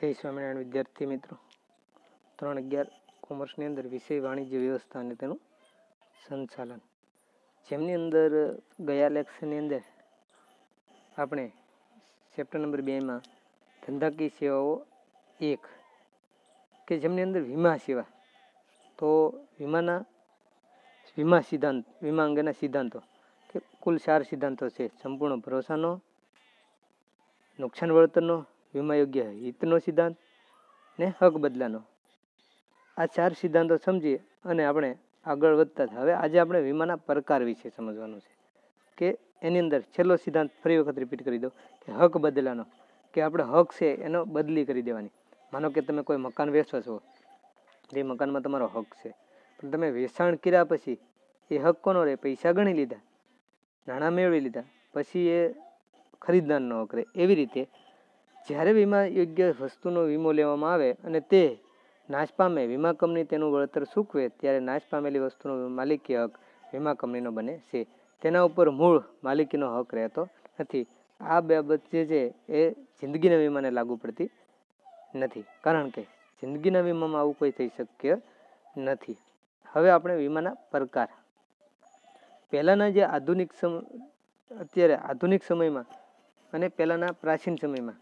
જય સ્વામિનારાયણ વિદ્યાર્થી મિત્રો ત્રણ અગિયાર કોમર્સની અંદર વિષય વાણિજ્ય વ્યવસ્થા અને તેનું સંચાલન જેમની અંદર ગયા લેક્શનની અંદર આપણે ચેપ્ટર નંબર બેમાં ધંધાકીય સેવાઓ એક કે જેમની અંદર વીમા સેવા તો વીમાના વીમા સિદ્ધાંત વીમા અંગેના સિદ્ધાંતો કે કુલ ચાર સિદ્ધાંતો છે સંપૂર્ણ ભરોસાનો નુકસાન વળતરનો વિમાયોગ્ય હિતનો સિદ્ધાંત ને હક બદલાનો આ ચાર સિદ્ધાંતો સમજીએ અને આપણે આગળ વધતા હવે આજે આપણે વીમાના પ્રકાર વિશે સમજવાનું છે કે એની અંદર છેલ્લો સિદ્ધાંત ફરી વખત રિપીટ કરી દો કે હક બદલાનો કે આપણે હક છે એનો બદલી કરી દેવાની માનો કે તમે કોઈ મકાન વેચો છો જે મકાનમાં તમારો હક છે પણ તમે વેચાણ કર્યા પછી એ હક કોનો રહે પૈસા ગણી લીધા નાણાં મેળવી લીધા પછી એ ખરીદદારનો હક રહે એવી રીતે જ્યારે વીમા યોગ્ય વસ્તુનો વીમો લેવામાં આવે અને તે નાશ પામે વીમા કંપની તેનું વળતર સૂકવે ત્યારે નાશ પામેલી વસ્તુનો માલિકી હક વીમા કંપનીનો બને છે તેના ઉપર મૂળ માલિકીનો હક રહેતો નથી આ બાબત જે છે એ જિંદગીના વીમાને લાગુ પડતી નથી કારણ કે જિંદગીના વીમામાં આવું કોઈ થઈ શક્ય નથી હવે આપણે વીમાના પ્રકાર પહેલાંના જે આધુનિક સમ અત્યારે આધુનિક સમયમાં અને પહેલાંના પ્રાચીન સમયમાં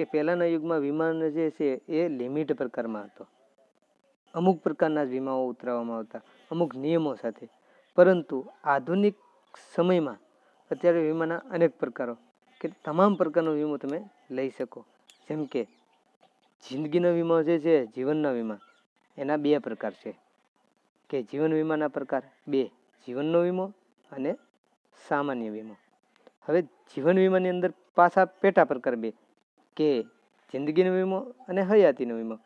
કે પહેલાંના યુગમાં વિમાન જે છે એ લિમિટ પ્રકારમાં હતો અમુક પ્રકારના જ વીમાઓ ઉતરાવવામાં આવતા અમુક નિયમો સાથે પરંતુ આધુનિક સમયમાં અત્યારે વીમાના અનેક પ્રકારો કે તમામ પ્રકારનો વીમો તમે લઈ શકો જેમ કે જિંદગીનો વીમો જે છે જીવનનો વીમા એના બે પ્રકાર છે કે જીવન વીમાના પ્રકાર બે જીવનનો વીમો અને સામાન્ય વીમો હવે જીવન વીમાની અંદર પાછા પેટા પ્રકાર બે કે જિંદગીનો વીમો અને હયાતીનો વીમો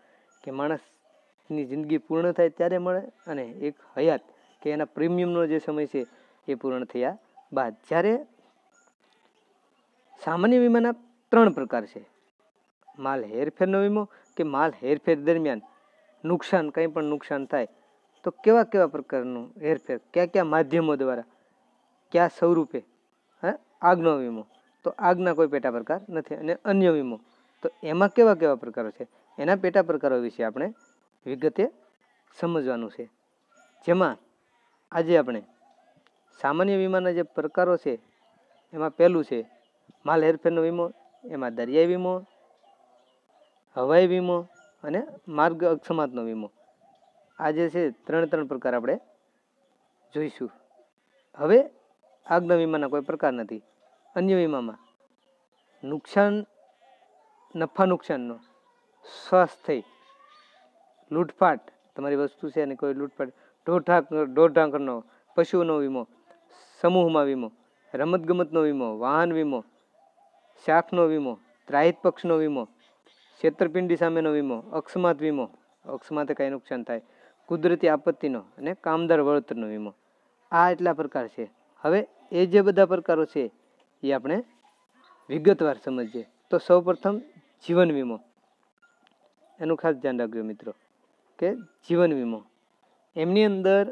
કે માણસની જિંદગી પૂર્ણ થાય ત્યારે મળે અને એક હયાત કે એના પ્રીમિયમનો જે સમય છે એ પૂર્ણ થયા બાદ જ્યારે સામાન્ય વીમાના ત્રણ પ્રકાર છે માલ હેરફેરનો વીમો કે માલ હેરફેર દરમિયાન નુકસાન કંઈ પણ નુકસાન થાય તો કેવા કેવા પ્રકારનું હેરફેર કયા કયા માધ્યમો દ્વારા કયા સ્વરૂપે હા આગનો વીમો તો આગના કોઈ પેટા પ્રકાર નથી અને અન્ય વીમો તો એમાં કેવા કેવા પ્રકારો છે એના પેટા પ્રકારો વિશે આપણે વિગતે સમજવાનું છે જેમાં આજે આપણે સામાન્ય વીમાના જે પ્રકારો છે એમાં પહેલું છે માલ હેરફેરનો વીમો એમાં દરિયાઈ વીમો હવાઈ વીમો અને માર્ગ અક્ષમાતનો વીમો આ જે છે ત્રણ ત્રણ પ્રકાર આપણે જોઈશું હવે આગના વીમાના કોઈ પ્રકાર નથી અન્ય વીમામાં નુકસાન નફા નુકસાનનો સ્વાસ્થ્ય લૂંટફાટ તમારી વસ્તુ છે અને કોઈ લૂંટફાટ ઢોરઢાંકર ઢોરઢાંકરનો પશુઓનો વીમો સમૂહમાં વીમો રમતગમતનો વીમો વાહન વીમો શાકનો વીમો ત્રાહિત પક્ષનો વીમો છેતરપિંડી સામેનો વીમો અકસ્માત વીમો અકસ્માતે કાંઈ નુકસાન થાય કુદરતી આપત્તિનો અને કામદાર વળતરનો વીમો આ એટલા પ્રકાર છે હવે એ જે બધા પ્રકારો છે એ આપણે વિગતવાર સમજીએ તો સૌ પ્રથમ જીવન વીમો એનું ખાસ ધ્યાન રાખજો મિત્રો કે જીવન વીમો એમની અંદર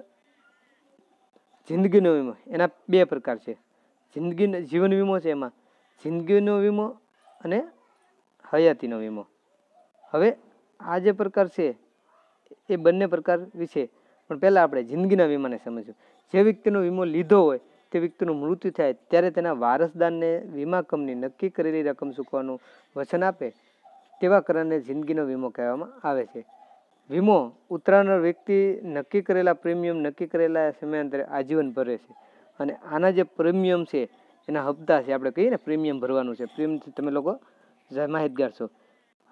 જિંદગીનો વીમો એના બે પ્રકાર છે જિંદગી જીવન વીમો છે એમાં જિંદગીનો વીમો અને હયાતીનો વીમો હવે આ જે પ્રકાર છે એ બંને પ્રકાર વિશે પણ પહેલાં આપણે જિંદગીના વીમાને સમજવું જે વ્યક્તિનો વીમો લીધો હોય તે વ્યક્તિનું મૃત્યુ થાય ત્યારે તેના વારસદારને વીમા કંપની નક્કી કરેલી રકમ ચૂકવવાનું વચન આપે તેવા કરારને જિંદગીનો વીમો કહેવામાં આવે છે વીમો ઉત્તરાયણ વ્યક્તિ નક્કી કરેલા પ્રીમિયમ નક્કી કરેલા સમયાંતરે આજીવન ભરે છે અને આના જે પ્રીમિયમ છે એના હપ્તા છે આપણે કહીએ ને પ્રીમિયમ ભરવાનું છે પ્રીમિયમ તમે લોકો માહિતગાર છો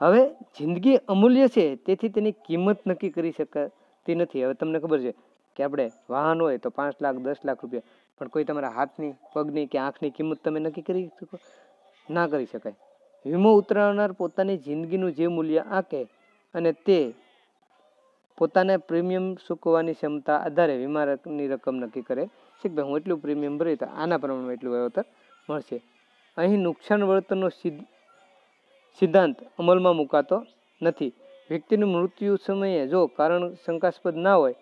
હવે જિંદગી અમૂલ્ય છે તેથી તેની કિંમત નક્કી કરી શકાતી નથી હવે તમને ખબર છે કે આપણે વાહન હોય તો પાંચ લાખ દસ લાખ રૂપિયા પણ કોઈ તમારા હાથની પગની કે આંખની કિંમત તમે નક્કી કરી શકો ના કરી શકાય વીમો ઉતરાવનાર પોતાની જિંદગીનું જે મૂલ્ય આંકે અને તે પોતાને પ્રીમિયમ ચૂકવવાની ક્ષમતા આધારે વીમાની રકમ નક્કી કરે છે કે હું એટલું પ્રીમિયમ ભરી તો આના પ્રમાણમાં એટલું વળતર મળશે અહીં નુકસાન વળતરનો સિદ્ધાંત અમલમાં મુકાતો નથી વ્યક્તિનું મૃત્યુ સમયે જો કારણ શંકાસ્પદ ના હોય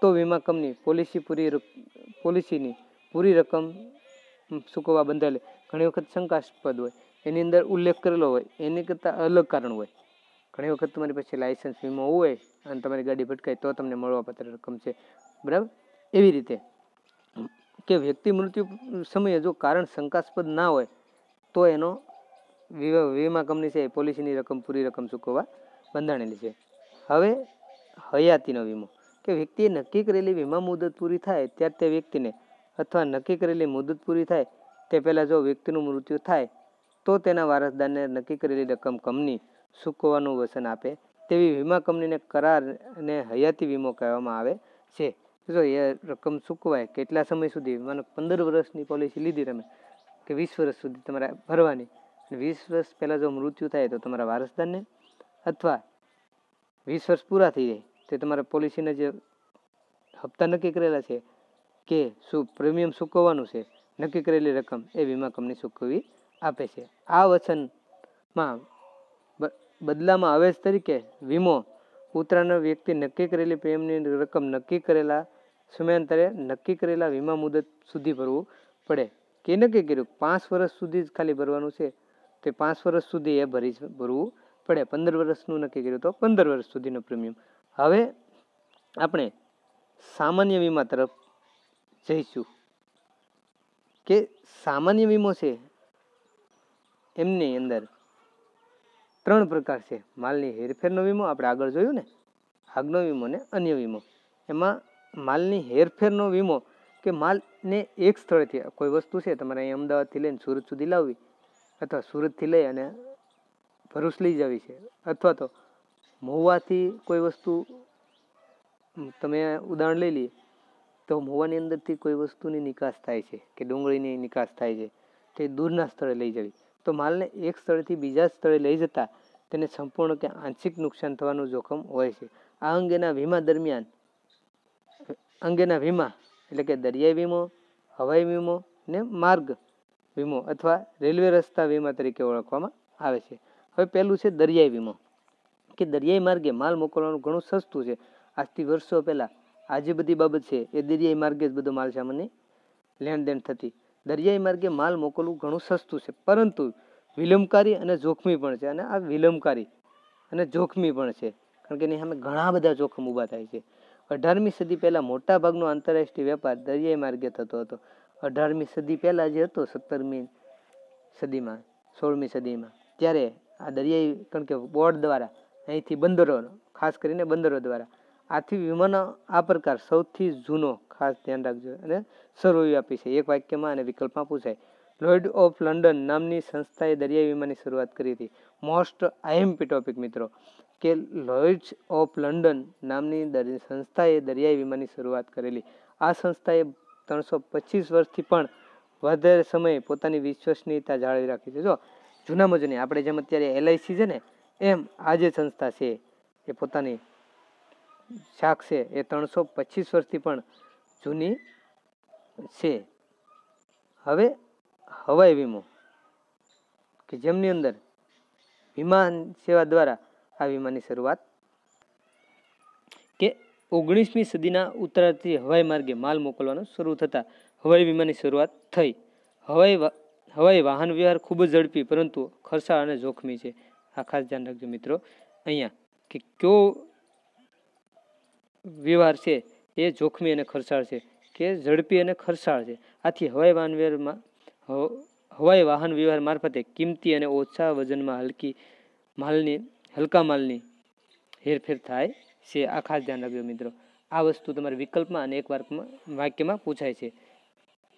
તો વીમા કંપની પોલિસી પૂરી પોલિસીની પૂરી રકમ ચૂકવવા બંધાયેલી ઘણી વખત શંકાસ્પદ હોય એની અંદર ઉલ્લેખ કરેલો હોય એની કરતાં અલગ કારણ હોય ઘણી વખત તમારી પાસે લાઇસન્સ વીમો હોય અને તમારી ગાડી ભટકાય તો તમને મળવાપાત્ર રકમ છે બરાબર એવી રીતે કે વ્યક્તિ મૃત્યુ સમયે જો કારણ શંકાસ્પદ ના હોય તો એનો વીમા કંપની છે એ પોલિસીની રકમ પૂરી રકમ ચૂકવવા બંધાણેલી છે હવે હયાતીનો વીમો કે વ્યક્તિએ નક્કી કરેલી વીમા મુદત પૂરી થાય ત્યારે તે વ્યક્તિને અથવા નક્કી કરેલી મુદત પૂરી થાય તે પહેલાં જો વ્યક્તિનું મૃત્યુ થાય તો તેના વારસદારને નક્કી કરેલી રકમ કંપની ચૂકવવાનું વચન આપે તેવી વીમા કંપનીને કરાર અને હયાતી વીમો કહેવામાં આવે છે જો એ રકમ ચૂકવાય કેટલા સમય સુધી માનો પંદર વર્ષની પોલિસી લીધી તમે કે વીસ વર્ષ સુધી તમારે ભરવાની વીસ વર્ષ પહેલાં જો મૃત્યુ થાય તો તમારા વારસદારને અથવા વીસ વર્ષ પૂરા થઈ જાય તે તમારા પોલિસીના જે હપ્તા નક્કી કરેલા છે કે શું પ્રીમિયમ ચૂકવવાનું છે નક્કી કરેલી રકમ એ વીમા કંપની ચૂકવવી આપે છે આ વચનમાં બદલામાં અવેજ તરીકે વીમો ઉતરાનો વ્યક્તિ નક્કી કરેલી પ્રીમિયમની રકમ નક્કી કરેલા સમયાંતરે નક્કી કરેલા વીમા મુદત સુધી ભરવું પડે કે નક્કી કર્યું પાંચ વર્ષ સુધી જ ખાલી ભરવાનું છે તે પાંચ વર્ષ સુધી એ ભરી ભરવું પડે પંદર વર્ષનું નક્કી કર્યું તો પંદર વર્ષ સુધીનો પ્રીમિયમ હવે આપણે સામાન્ય વીમા તરફ જઈશું કે સામાન્ય વીમો છે એમની અંદર ત્રણ પ્રકાર છે માલની હેરફેરનો વીમો આપણે આગળ જોયું ને આગનો વીમો ને અન્ય વીમો એમાં માલની હેરફેરનો વીમો કે માલને એક સ્થળેથી કોઈ વસ્તુ છે તમારે અહીં અમદાવાદથી લઈને સુરત સુધી લાવવી અથવા સુરતથી લઈ અને ભરૂચ લઈ જવી છે અથવા તો મહુવાથી કોઈ વસ્તુ તમે ઉદાહરણ લઈ લઈએ તો મહુવાની અંદરથી કોઈ વસ્તુની નિકાસ થાય છે કે ડુંગળીની નિકાસ થાય છે તે દૂરના સ્થળે લઈ જવી તો માલને એક સ્થળેથી બીજા સ્થળે લઈ જતાં તેને સંપૂર્ણ કે આંશિક નુકસાન થવાનું જોખમ હોય છે આ અંગેના વીમા દરમિયાન અંગેના વીમા એટલે કે દરિયાઈ વીમો હવાઈ વીમો ને માર્ગ વીમો અથવા રેલવે રસ્તા વીમા તરીકે ઓળખવામાં આવે છે હવે પહેલું છે દરિયાઈ વીમો કે દરિયાઈ માર્ગે માલ મોકલવાનું ઘણું સસ્તું છે આજથી વર્ષો પહેલાં આ જે બધી બાબત છે એ દરિયાઈ માર્ગે જ બધો માલ સામાનને લેણદેણ થતી દરિયાઈ માર્ગે માલ મોકલવું ઘણું સસ્તું છે પરંતુ વિલંબકારી અને જોખમી પણ છે અને આ વિલંબકારી અને જોખમી પણ છે કારણ કે એની સામે ઘણા બધા જોખમ ઊભા થાય છે અઢારમી સદી પહેલાં મોટાભાગનો આંતરરાષ્ટ્રીય વેપાર દરિયાઈ માર્ગે થતો હતો અઢારમી સદી પહેલાં જે હતો સત્તરમી સદીમાં સોળમી સદીમાં ત્યારે આ દરિયાઈ કારણ કે બોર્ડ દ્વારા અહીંથી બંદરો ખાસ કરીને બંદરો દ્વારા આથી વિમાનો આ પ્રકાર સૌથી જૂનો ખાસ ધ્યાન રાખજો અને સર્વવ્યાપી છે એક વાક્યમાં અને વિકલ્પમાં પૂછાય લોઇડ ઓફ લંડન નામની સંસ્થાએ દરિયાઈ વિમાની શરૂઆત કરી હતી મોસ્ટ આઈએમપી ટોપિક મિત્રો કે લોઇડ્સ ઓફ લંડન નામની સંસ્થાએ દરિયાઈ વિમાની શરૂઆત કરેલી આ સંસ્થાએ ત્રણસો પચીસ વર્ષથી પણ વધારે સમય પોતાની વિશ્વસનીયતા જાળવી રાખી છે જો જૂના મજૂની આપણે જેમ અત્યારે એલઆઈસી છે ને એમ આ જે સંસ્થા છે એ પોતાની શાખ છે એ ત્રણસો પચીસ વર્ષથી પણ જૂની છે હવે હવાઈ વીમો કે જેમની અંદર વિમાન સેવા દ્વારા આ વીમાની શરૂઆત કે ઓગણીસમી સદીના ઉત્તરાથી હવાઈ માર્ગે માલ મોકલવાનું શરૂ થતાં હવાઈ વીમાની શરૂઆત થઈ હવાઈ હવાઈ વાહન વ્યવહાર ખૂબ જ ઝડપી પરંતુ ખર્ચાળ અને જોખમી છે આ ખાસ ધ્યાન રાખજો મિત્રો અહીંયા કે કયો વ્યવહાર છે એ જોખમી અને ખર્ચાળ છે કે ઝડપી અને ખર્ચાળ છે આથી હવાઈ વાહન વ્યવહારમાં હવાઈ વાહન વ્યવહાર મારફતે કિંમતી અને ઓછા વજનમાં હલકી માલની હલકા માલની હેરફેર થાય છે આ ખાસ ધ્યાન રાખજો મિત્રો આ વસ્તુ તમારા વિકલ્પમાં અને એક વાક્યમાં વાક્યમાં પૂછાય છે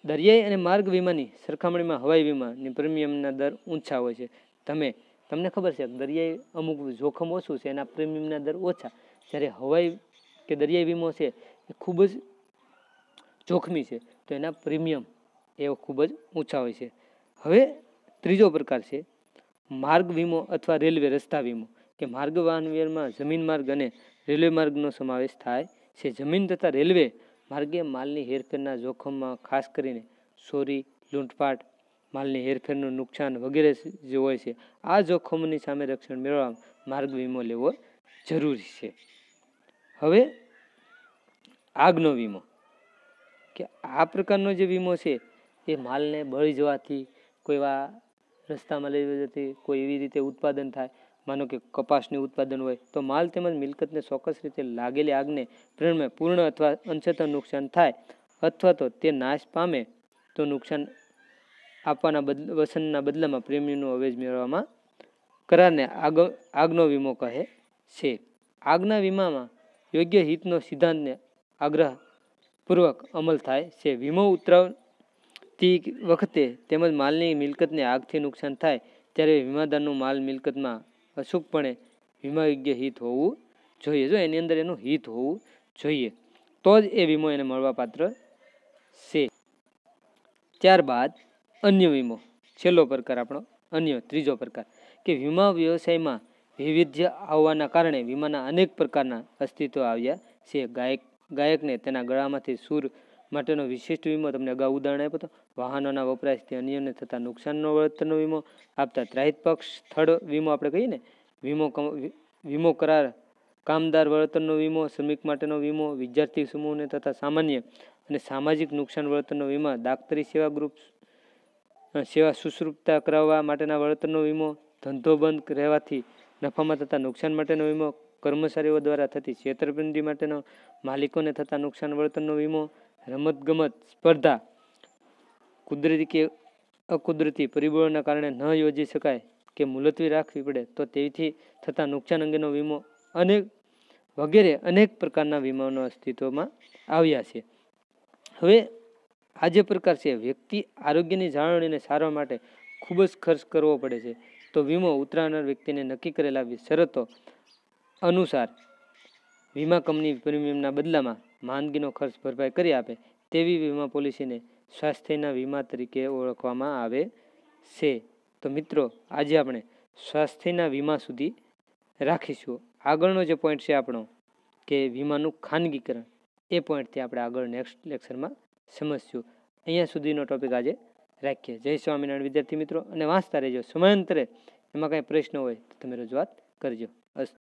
દરિયાઈ અને માર્ગ વીમાની સરખામણીમાં હવાઈ વીમાની પ્રીમિયમના દર ઊંચા હોય છે તમે તમને ખબર છે દરિયાઈ અમુક જોખમ ઓછું છે એના પ્રીમિયમના દર ઓછા જ્યારે હવાઈ કે દરિયાઈ વીમો છે એ ખૂબ જ જોખમી છે તો એના પ્રીમિયમ એ ખૂબ જ ઊંચા હોય છે હવે ત્રીજો પ્રકાર છે માર્ગ વીમો અથવા રેલવે રસ્તા વીમો કે માર્ગ વાહન વ્યવહારમાં જમીન માર્ગ અને રેલવે માર્ગનો સમાવેશ થાય છે જમીન તથા રેલવે માર્ગે માલની હેરફેરના જોખમમાં ખાસ કરીને ચોરી લૂંટફાટ માલની હેરફેરનું નુકસાન વગેરે જે હોય છે આ જોખમોની સામે રક્ષણ મેળવવા માર્ગ વીમો લેવો જરૂરી છે હવે આગનો વીમો કે આ પ્રકારનો જે વીમો છે એ માલને બળી જવાથી કોઈ એવા રસ્તામાં લઈ જવાથી કોઈ એવી રીતે ઉત્પાદન થાય માનો કે કપાસનું ઉત્પાદન હોય તો માલ તેમજ મિલકતને ચોક્કસ રીતે લાગેલી આગને પ્રેરણે પૂર્ણ અથવા અંશતઃ નુકસાન થાય અથવા તો તે નાશ પામે તો નુકસાન આપવાના બદલ વસનના બદલામાં પ્રેમીનો અવેજ મેળવવામાં કરારને આગ આગનો વીમો કહે છે આગના વીમામાં યોગ્ય હિતનો સિદ્ધાંતને આગ્રહપૂર્વક અમલ થાય છે વીમો ઉતરાવતી વખતે તેમજ માલની મિલકતને આગથી નુકસાન થાય ત્યારે વીમાદારનું માલ મિલકતમાં અશુકપણે વીમા યોગ્ય હિત હોવું જોઈએ જો એની અંદર એનું હિત હોવું જોઈએ તો જ એ વીમો એને મળવાપાત્ર છે ત્યારબાદ અન્ય વીમો છેલ્લો પ્રકાર આપણો અન્ય ત્રીજો પ્રકાર કે વીમા વ્યવસાયમાં વૈવિધ્ય આવવાના કારણે વીમાના અનેક પ્રકારના અસ્તિત્વ આવ્યા છે ગાયક ગાયકને તેના ગળામાંથી સૂર માટેનો વિશિષ્ટ વીમો તમને અગાઉ ઉદાહરણ આપ્યો હતો વાહનોના વપરાશથી અન્યને થતા નુકસાનનો વળતરનો વીમો આપતા ત્રાહિત પક્ષ સ્થળ વીમો આપણે કહીએ ને વીમો વીમો કરાર કામદાર વળતરનો વીમો શ્રમિક માટેનો વીમો વિદ્યાર્થી સમૂહને તથા સામાન્ય અને સામાજિક નુકસાન વળતરનો વીમા દાખતરી સેવા ગ્રુપ સેવા સુશ્રુપતા કરાવવા માટેના વળતરનો વીમો ધંધો બંધ રહેવાથી નફામાં થતા નુકસાન માટેનો વીમો કર્મચારીઓ દ્વારા થતી છેતરપિંડી માટેનો માલિકોને થતા નુકસાન વળતરનો વીમો રમતગમત સ્પર્ધા કુદરતી કે અકુદરતી પરિબળોના કારણે ન યોજી શકાય કે મુલતવી રાખવી પડે તો તેથી થતા નુકસાન અંગેનો વીમો અનેક વગેરે અનેક પ્રકારના વીમાનો અસ્તિત્વમાં આવ્યા છે હવે આજે પ્રકાર છે વ્યક્તિ આરોગ્યની જાળવણીને સારવાર માટે ખૂબ જ ખર્ચ કરવો પડે છે તો વીમો ઉતરાનાર વ્યક્તિને નક્કી કરેલા શરતો અનુસાર વીમા કંપની પ્રીમિયમના બદલામાં માંદગીનો ખર્ચ ભરપાઈ કરી આપે તેવી વીમા પોલિસીને સ્વાસ્થ્યના વીમા તરીકે ઓળખવામાં આવે છે તો મિત્રો આજે આપણે સ્વાસ્થ્યના વીમા સુધી રાખીશું આગળનો જે પોઈન્ટ છે આપણો કે વીમાનું ખાનગીકરણ એ પોઈન્ટથી આપણે આગળ નેક્સ્ટ લેક્ચરમાં સમજશું અહીંયા સુધીનો ટોપિક આજે રાખીએ જય સ્વામિનારાયણ વિદ્યાર્થી મિત્રો અને વાંચતા રહેજો સમયાંતરે એમાં કાંઈ પ્રશ્ન હોય તો તમે રજૂઆત કરજો